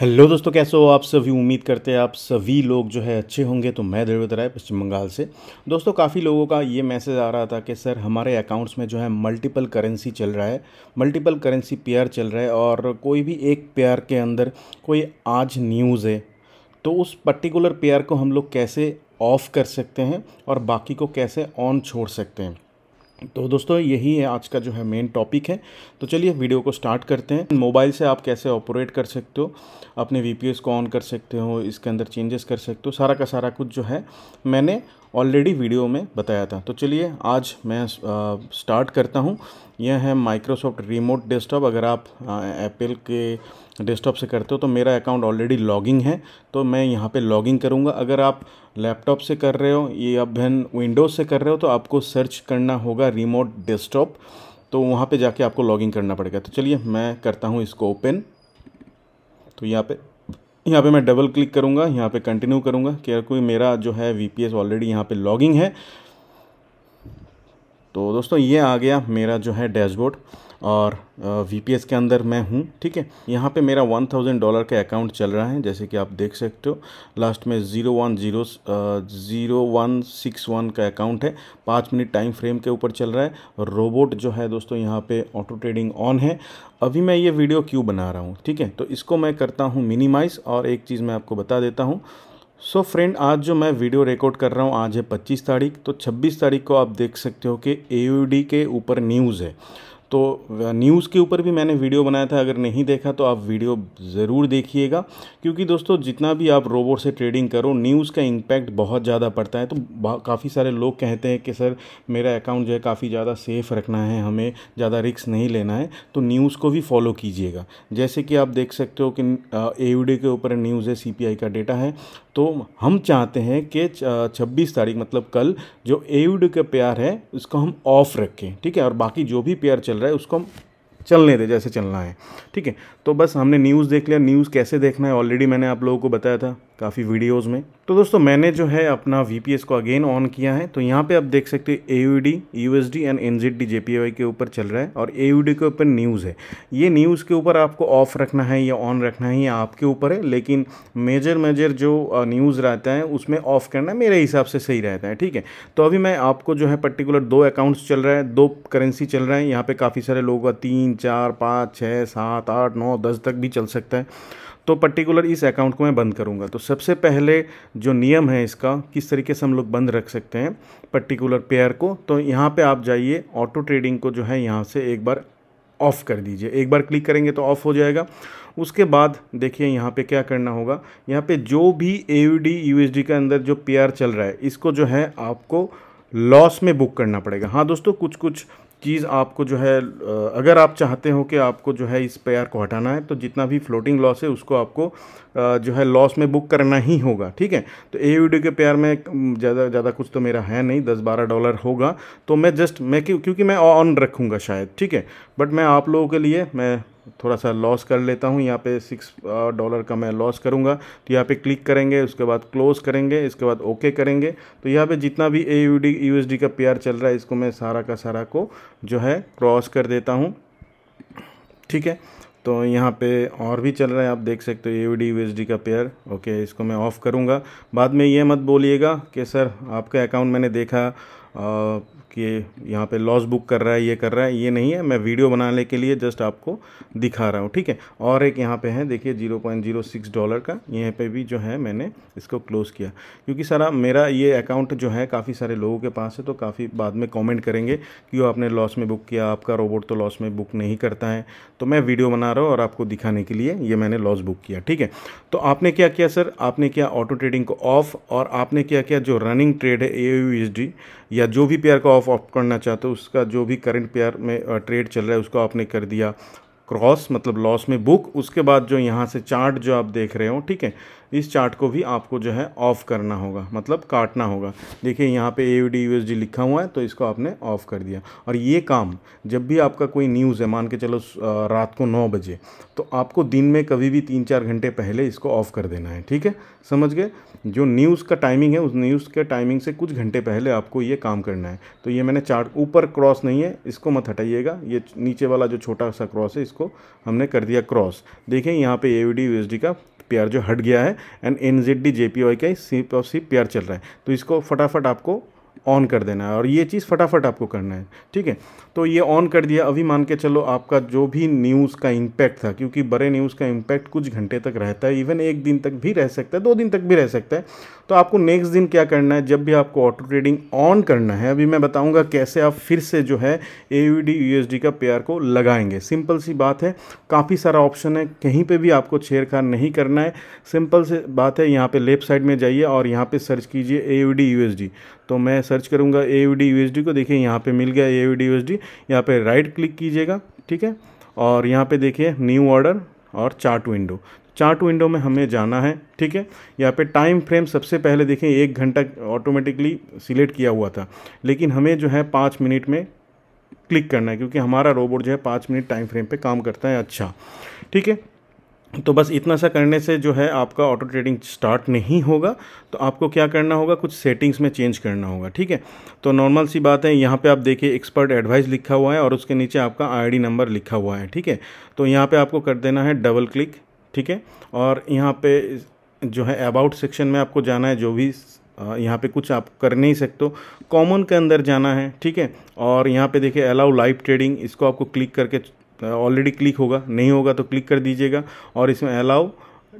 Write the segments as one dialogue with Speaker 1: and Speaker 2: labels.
Speaker 1: hello दोस्तों कैसे हो आप सभी उम्मीद करते हैं आप सभी लोग जो है अच्छे होंगे तो मैं ध्रुवित राय पश्चिम बंगाल से दोस्तों काफ़ी लोगों का ये मैसेज आ रहा था कि सर हमारे अकाउंट्स में जो है मल्टीपल करेंसी चल रहा है मल्टीपल करेंसी पेयर चल रहा है और कोई भी एक पेयर के अंदर कोई आज न्यूज़ है तो उस पर्टिकुलर पेयर को हम लोग कैसे ऑफ़ कर सकते हैं और बाकी को कैसे ऑन छोड़ सकते हैं तो दोस्तों यही है आज का जो है मेन टॉपिक है तो चलिए वीडियो को स्टार्ट करते हैं मोबाइल से आप कैसे ऑपरेट कर सकते हो अपने वी को ऑन कर सकते हो इसके अंदर चेंजेस कर सकते हो सारा का सारा कुछ जो है मैंने ऑलरेडी वीडियो में बताया था तो चलिए आज मैं स्टार्ट करता हूँ यह है माइक्रोसॉफ्ट रिमोट डेस्कटॉप अगर आप एप्पल के डेस्कटॉप से करते हो तो मेरा अकाउंट ऑलरेडी लॉगिंग है तो मैं यहाँ पे लॉगिंग करूँगा अगर आप लैपटॉप से कर रहे हो या बहन विंडोज़ से कर रहे हो तो आपको सर्च करना होगा रिमोट डेस्कटॉप तो वहाँ पे जाके आपको लॉगिंग करना पड़ेगा तो चलिए मैं करता हूँ इसको ओपन तो यहाँ पे यहाँ पे मैं डबल क्लिक करूँगा यहाँ पे कंटिन्यू करूँगा क्योंकि मेरा जो है वी ऑलरेडी यहाँ पे लॉगिंग है तो दोस्तों ये आ गया मेरा जो है डैशबोर्ड और वी पी के अंदर मैं हूँ ठीक है यहाँ पे मेरा वन थाउजेंड डॉलर का अकाउंट चल रहा है जैसे कि आप देख सकते हो लास्ट में zero one zero zero one six one का अकाउंट है पाँच मिनट टाइम फ्रेम के ऊपर चल रहा है रोबोट जो है दोस्तों यहाँ पे ऑटो ट्रेडिंग ऑन है अभी मैं ये वीडियो क्यों बना रहा हूँ ठीक है तो इसको मैं करता हूँ मिनिमाइज़ और एक चीज़ मैं आपको बता देता हूँ सो so फ्रेंड आज जो मैं वीडियो रिकॉर्ड कर रहा हूँ आज है 25 तारीख तो 26 तारीख को आप देख सकते हो कि ए के ऊपर न्यूज़ है तो न्यूज़ के ऊपर भी मैंने वीडियो बनाया था अगर नहीं देखा तो आप वीडियो ज़रूर देखिएगा क्योंकि दोस्तों जितना भी आप रोबोट से ट्रेडिंग करो न्यूज़ का इम्पैक्ट बहुत ज़्यादा पड़ता है तो काफ़ी सारे लोग कहते हैं कि सर मेरा अकाउंट जो है काफ़ी ज़्यादा सेफ़ रखना है हमें ज़्यादा रिक्स नहीं लेना है तो न्यूज़ को भी फॉलो कीजिएगा जैसे कि आप देख सकते हो कि ए के ऊपर न्यूज़ है सी का डेटा है तो हम चाहते हैं कि छब्बीस तारीख मतलब कल जो ए का पेयर है उसको हम ऑफ रखें ठीक है और बाकी जो भी पेयर चल रहा है उसको हम चलने दें जैसे चलना है ठीक है तो बस हमने न्यूज़ देख लिया न्यूज़ कैसे देखना है ऑलरेडी मैंने आप लोगों को बताया था काफ़ी वीडियोस में तो दोस्तों मैंने जो है अपना वी को अगेन ऑन किया है तो यहाँ पे आप देख सकते हैं A U D U S D and N Z D J P Y के ऊपर चल रहा है और ए यू डी के ऊपर न्यूज़ है ये न्यूज़ के ऊपर आपको ऑफ रखना है या ऑन रखना है ये आपके ऊपर है लेकिन मेजर मेजर जो न्यूज़ रहता है उसमें ऑफ करना मेरे हिसाब से सही रहता है ठीक है तो अभी मैं आपको जो है पर्टिकुलर दो अकाउंट्स चल रहा है दो करेंसी चल रहा है यहाँ पर काफ़ी सारे लोगों का तीन चार पाँच छः सात आठ नौ दस तक भी चल सकता है तो पर्टिकुलर इस अकाउंट को मैं बंद करूँगा तो सबसे पहले जो नियम है इसका किस तरीके से हम लोग बंद रख सकते हैं पर्टिकुलर पेयर को तो यहाँ पर आप जाइए ऑटो ट्रेडिंग को जो है यहाँ से एक बार ऑफ़ कर दीजिए एक बार क्लिक करेंगे तो ऑफ़ हो जाएगा उसके बाद देखिए यहाँ पे क्या करना होगा यहाँ पे जो भी ए डी के अंदर जो पेयर चल रहा है इसको जो है आपको लॉस में बुक करना पड़ेगा हाँ दोस्तों कुछ कुछ चीज़ आपको जो है अगर आप चाहते हो कि आपको जो है इस पेयर को हटाना है तो जितना भी फ्लोटिंग लॉस है उसको आपको जो है लॉस में बुक करना ही होगा ठीक है तो ए वीडियो के पेयर में ज़्यादा ज़्यादा कुछ तो मेरा है नहीं दस बारह डॉलर होगा तो मैं जस्ट मैं क्योंकि मैं ऑन रखूँगा शायद ठीक है बट मैं आप लोगों के लिए मैं थोड़ा सा लॉस कर लेता हूँ यहाँ पे सिक्स डॉलर uh, का मैं लॉस करूँगा तो यहाँ पे क्लिक करेंगे उसके बाद क्लोज करेंगे इसके बाद ओके करेंगे तो यहाँ पे जितना भी ए यू डी का पेयर चल रहा है इसको मैं सारा का सारा को जो है क्रॉस कर देता हूँ ठीक है तो यहाँ पे और भी चल रहा है आप देख सकते हो ए डी यू का पेयर ओके इसको मैं ऑफ़ करूँगा बाद में ये मत बोलिएगा कि सर आपका अकाउंट मैंने देखा कि यहाँ पे लॉस बुक कर रहा है ये कर रहा है ये नहीं है मैं वीडियो बनाने के लिए जस्ट आपको दिखा रहा हूँ ठीक है और एक यहाँ पे है देखिए 0.06 डॉलर का यहाँ पे भी जो है मैंने इसको क्लोज़ किया क्योंकि सारा मेरा ये अकाउंट जो है काफ़ी सारे लोगों के पास है तो काफ़ी बाद में कॉमेंट करेंगे कि वो आपने लॉस में बुक किया आपका रोबोट तो लॉस में बुक नहीं करता है तो मैं वीडियो बना रहा हूँ और आपको दिखाने के लिए ये मैंने लॉस बुक किया ठीक है तो आपने क्या किया सर आपने किया ऑटो ट्रेडिंग को ऑफ और आपने क्या किया जो रनिंग ट्रेड है ए यू या जो भी पेयर का ऑफ ऑप्ट करना चाहते हो उसका जो भी करंट पेयर में ट्रेड चल रहा है उसको आपने कर दिया क्रॉस मतलब लॉस में बुक उसके बाद जो यहाँ से चार्ट जो आप देख रहे हो ठीक है इस चार्ट को भी आपको जो है ऑफ़ करना होगा मतलब काटना होगा देखिए यहाँ पे ए डी यू लिखा हुआ है तो इसको आपने ऑफ़ कर दिया और ये काम जब भी आपका कोई न्यूज़ है मान के चलो रात को नौ बजे तो आपको दिन में कभी भी तीन चार घंटे पहले इसको ऑफ़ कर देना है ठीक है समझ गए जो न्यूज़ का टाइमिंग है उस न्यूज़ के टाइमिंग से कुछ घंटे पहले आपको ये काम करना है तो ये मैंने चार्ट ऊपर क्रॉस नहीं है इसको मत हटाइएगा ये नीचे वाला जो छोटा सा क्रॉस है इसको हमने कर दिया क्रॉस देखें यहाँ पे ए डी का पेयर जो हट गया है and N Z D J P Y का सिप ऑफ सी पेयर चल रहा है तो इसको फटाफट आपको ऑन कर देना है और ये चीज़ फटाफट आपको करना है ठीक है तो ये ऑन कर दिया अभी मान के चलो आपका जो भी न्यूज़ का इम्पैक्ट था क्योंकि बड़े न्यूज़ का इम्पैक्ट कुछ घंटे तक रहता है इवन एक दिन तक भी रह सकता है दो दिन तक भी रह सकता है तो आपको नेक्स्ट दिन क्या करना है जब भी आपको ऑटो ट्रेडिंग ऑन करना है अभी मैं बताऊंगा कैसे आप फिर से जो है A U D U S D का पेयर को लगाएंगे सिंपल सी बात है काफ़ी सारा ऑप्शन है कहीं पे भी आपको छेड़खाड़ नहीं करना है सिंपल से बात है यहाँ पे लेफ्ट साइड में जाइए और यहाँ पे सर्च कीजिए A U D U S D तो मैं सर्च करूँगा A U D U S D को देखिए यहाँ पर मिल गया A U D U S D यहाँ पर राइट क्लिक कीजिएगा ठीक है और यहाँ पर देखिए न्यू ऑर्डर और चार्ट विंडो चार्ट विंडो में हमें जाना है ठीक है यहाँ पे टाइम फ्रेम सबसे पहले देखें एक घंटा ऑटोमेटिकली सिलेक्ट किया हुआ था लेकिन हमें जो है पाँच मिनट में क्लिक करना है क्योंकि हमारा रोबोट जो है पाँच मिनट टाइम फ्रेम पे काम करता है अच्छा ठीक है तो बस इतना सा करने से जो है आपका ऑटो ट्रेडिंग स्टार्ट नहीं होगा तो आपको क्या करना होगा कुछ सेटिंग्स में चेंज करना होगा ठीक है तो नॉर्मल सी बात है यहाँ पे आप देखिए एक्सपर्ट एडवाइस लिखा हुआ है और उसके नीचे आपका आईडी नंबर लिखा हुआ है ठीक है तो यहाँ पे आपको कर देना है डबल क्लिक ठीक है और यहाँ पे जो है अबाउट सेक्शन में आपको जाना है जो भी यहाँ पे कुछ आप कर नहीं सकते हो कॉमन के अंदर जाना है ठीक है और यहाँ पे देखिए अलाउ लाइव ट्रेडिंग इसको आपको क्लिक करके ऑलरेडी क्लिक होगा नहीं होगा तो क्लिक कर दीजिएगा और इसमें allow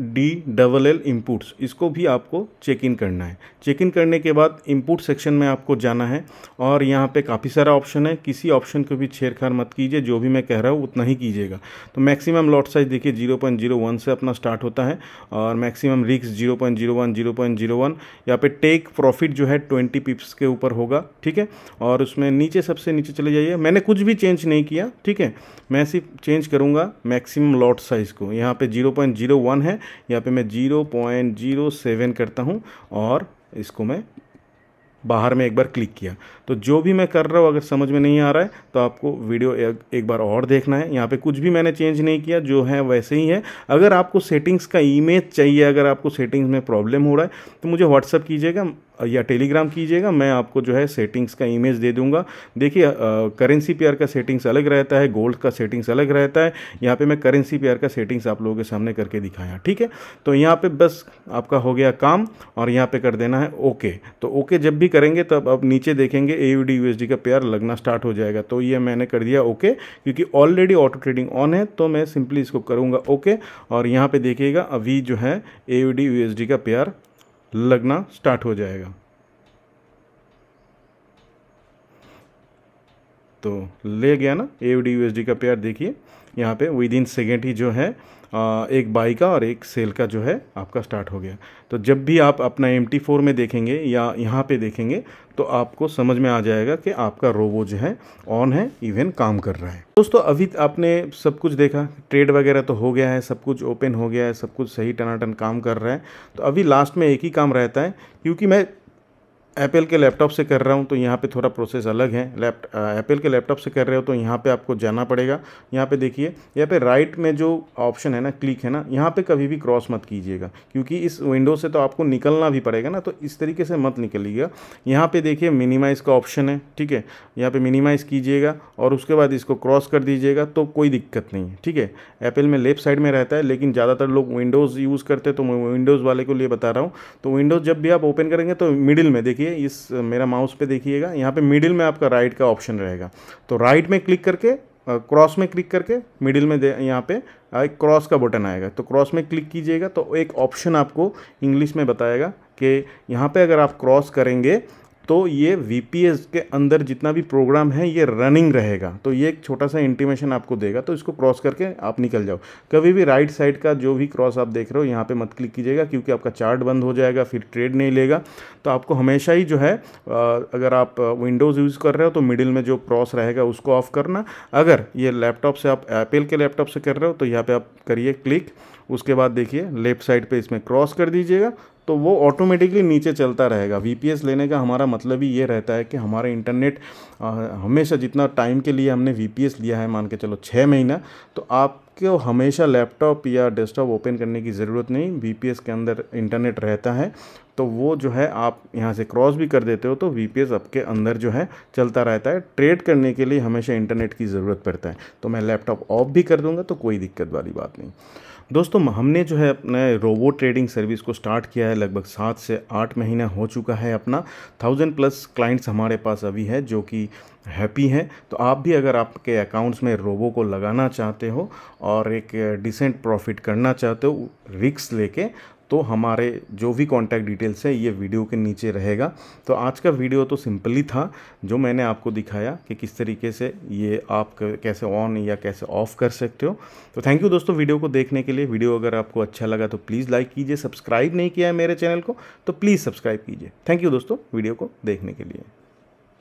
Speaker 1: D double L imports इसको भी आपको चेक इन करना है चेक इन करने के बाद इम्पुट सेक्शन में आपको जाना है और यहाँ पे काफ़ी सारा ऑप्शन है किसी ऑप्शन को भी छेड़खाड़ मत कीजिए जो भी मैं कह रहा हूँ उतना ही कीजिएगा तो मैक्सिमम लॉट साइज देखिए जीरो पॉइंट जीरो वन से अपना स्टार्ट होता है और मैक्सिमम रिक्स zero point zero one zero point zero one यहाँ पे टेक प्रॉफिट जो है ट्वेंटी पिप्स के ऊपर होगा ठीक है और उसमें नीचे सबसे नीचे चले जाइए मैंने कुछ भी चेंज नहीं किया ठीक है मैं सिर्फ चेंज करूँगा मैक्सिमम लॉट साइज़ को यहाँ पर जीरो पॉइंट जीरो वन है यहाँ पे मैं जीरो पॉइंट जीरो सेवन करता हूँ और इसको मैं बाहर में एक बार क्लिक किया तो जो भी मैं कर रहा हूँ अगर समझ में नहीं आ रहा है तो आपको वीडियो एक, एक बार और देखना है यहाँ पे कुछ भी मैंने चेंज नहीं किया जो है वैसे ही है अगर आपको सेटिंग्स का इमेज चाहिए अगर आपको सेटिंग्स में प्रॉब्लम हो रहा है तो मुझे व्हाट्सअप कीजिएगा या टेलीग्राम कीजिएगा मैं आपको जो है सेटिंग्स का इमेज दे दूंगा देखिए करेंसी पेयर का सेटिंग्स अलग रहता है गोल्ड का सेटिंग्स अलग रहता है यहाँ पे मैं करेंसी पेयर का सेटिंग्स आप लोगों के सामने करके दिखाया ठीक है तो यहाँ पे बस आपका हो गया काम और यहाँ पे कर देना है ओके तो ओके जब भी करेंगे तब आप नीचे देखेंगे A U D U S D का पेयर लगना स्टार्ट हो जाएगा तो ये मैंने कर दिया ओके क्योंकि ऑलरेडी ऑटो ट्रेडिंग ऑन है तो मैं सिंपली इसको करूँगा ओके और यहाँ पर देखिएगा अभी जो है A U D U S D का पेयर लगना स्टार्ट हो जाएगा तो ले गया ना ए यूएसडी का पेयर देखिए यहाँ पे विद इन सेकेंड ही जो है एक बाई का और एक सेल का जो है आपका स्टार्ट हो गया तो जब भी आप अपना एम टी फोर में देखेंगे या यहाँ पे देखेंगे तो आपको समझ में आ जाएगा कि आपका रोबो जो है ऑन है इवन काम कर रहा है दोस्तों अभी आपने सब कुछ देखा ट्रेड वगैरह तो हो गया है सब कुछ ओपन हो गया है सब कुछ सही टनाटन काम कर रहा है तो अभी लास्ट में एक ही काम रहता है क्योंकि मैं एप्पल के लैपटॉप से कर रहा हूँ तो यहाँ पे थोड़ा प्रोसेस अलग है लैप एप्पल uh, के लैपटॉप से कर रहे हो तो यहाँ पे आपको जाना पड़ेगा यहाँ पे देखिए यहाँ पे राइट में जो ऑप्शन है ना क्लिक है ना यहाँ पे कभी भी क्रॉस मत कीजिएगा क्योंकि इस विंडो से तो आपको निकलना भी पड़ेगा ना तो इस तरीके से मत निकलिएगा यहाँ पर देखिए मिनिमाइज़ का ऑप्शन है ठीक है यहाँ पर मिनिमाइज़ कीजिएगा और उसके बाद इसको क्रॉस कर दीजिएगा तो कोई दिक्कत नहीं है ठीक है एप्पल में लेफ्ट साइड में रहता है लेकिन ज़्यादातर लोग विंडोज़ यूज़ करते तो मैं विंडोज़ वाले को लिए बता रहा हूँ तो विंडोज़ जब भी आप ओपन करेंगे तो मिडिल में देखिए देखिए इस मेरा माउस पे देखिएगा यहाँ पे मिडिल में आपका राइट का ऑप्शन रहेगा तो राइट में क्लिक करके क्रॉस में क्लिक करके मिडिल में दे यहाँ पे एक क्रॉस का बटन आएगा तो क्रॉस में क्लिक कीजिएगा तो एक ऑप्शन आपको इंग्लिश में बताएगा कि यहाँ पे अगर आप क्रॉस करेंगे तो ये वी के अंदर जितना भी प्रोग्राम है ये रनिंग रहेगा तो ये एक छोटा सा इंटीमेशन आपको देगा तो इसको क्रॉस करके आप निकल जाओ कभी भी राइट साइड का जो भी क्रॉस आप देख रहे हो यहाँ पे मत क्लिक कीजिएगा क्योंकि आपका चार्ट बंद हो जाएगा फिर ट्रेड नहीं लेगा तो आपको हमेशा ही जो है अगर आप विंडोज़ यूज़ कर रहे हो तो मिडिल में जो क्रॉस रहेगा उसको ऑफ करना अगर ये लैपटॉप से आप एपल के लैपटॉप से कर रहे हो तो यहाँ पर आप करिए क्लिक उसके बाद देखिए लेफ्ट साइड पे इसमें क्रॉस कर दीजिएगा तो वो ऑटोमेटिकली नीचे चलता रहेगा वी लेने का हमारा मतलब ही ये रहता है कि हमारा इंटरनेट हमेशा जितना टाइम के लिए हमने वी लिया है मान के चलो छः महीना तो आप आपको हमेशा लैपटॉप या डेस्कटॉप ओपन करने की ज़रूरत नहीं वी के अंदर इंटरनेट रहता है तो वो जो है आप यहाँ से क्रॉस भी कर देते हो तो वी पी आपके अंदर जो है चलता रहता है ट्रेड करने के लिए हमेशा इंटरनेट की ज़रूरत पड़ता है तो मैं लैपटॉप ऑफ भी कर दूँगा तो कोई दिक्कत वाली बात नहीं दोस्तों हमने जो है अपने रोबो ट्रेडिंग सर्विस को स्टार्ट किया है लगभग सात से आठ महीना हो चुका है अपना थाउजेंड प्लस क्लाइंट्स हमारे पास अभी है जो कि हैप्पी हैं तो आप भी अगर आपके अकाउंट्स में रोबो को लगाना चाहते हो और एक डिसेंट प्रॉफिट करना चाहते हो रिक्स लेके तो हमारे जो भी कॉन्टैक्ट डिटेल्स है ये वीडियो के नीचे रहेगा तो आज का वीडियो तो सिंपली था जो मैंने आपको दिखाया कि किस तरीके से ये आप कैसे ऑन या कैसे ऑफ़ कर सकते हो तो थैंक यू दोस्तों वीडियो को देखने के लिए वीडियो अगर आपको अच्छा लगा तो प्लीज़ लाइक कीजिए सब्सक्राइब नहीं किया है मेरे चैनल को तो प्लीज़ सब्सक्राइब कीजिए थैंक यू दोस्तों वीडियो को देखने के लिए